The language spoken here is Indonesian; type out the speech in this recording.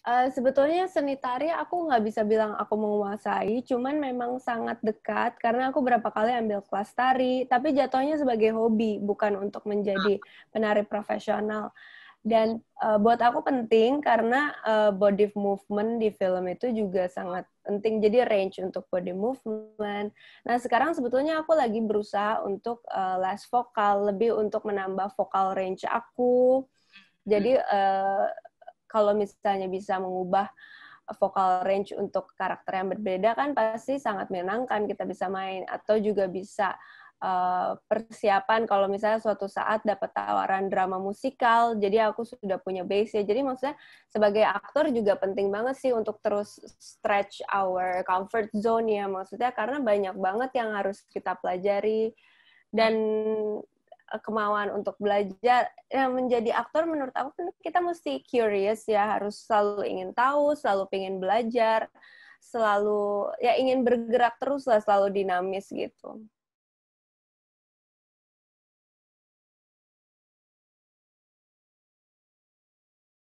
Eh, sebetulnya seni tari aku nggak bisa bilang aku menguasai, cuman memang sangat dekat karena aku berapa kali ambil kelas tari, tapi jatuhnya sebagai hobi, bukan untuk menjadi ah. penari profesional. Dan uh, buat aku penting karena uh, body movement di film itu juga sangat penting, jadi range untuk body movement. Nah sekarang sebetulnya aku lagi berusaha untuk uh, less vokal, lebih untuk menambah vokal range aku. Jadi uh, kalau misalnya bisa mengubah eh, vokal range untuk karakter yang berbeda kan pasti sangat menyenangkan kita bisa main atau juga bisa uh, persiapan kalau misalnya suatu saat dapat tawaran drama musikal jadi aku sudah punya base ya jadi maksudnya sebagai aktor juga penting banget sih untuk terus stretch our comfort zone ya maksudnya karena banyak banget yang harus kita pelajari dan kemauan untuk belajar yang menjadi aktor menurut aku kan kita mesti curious ya harus selalu ingin tahu selalu ingin belajar selalu ya ingin bergerak terus lah selalu dinamis gitu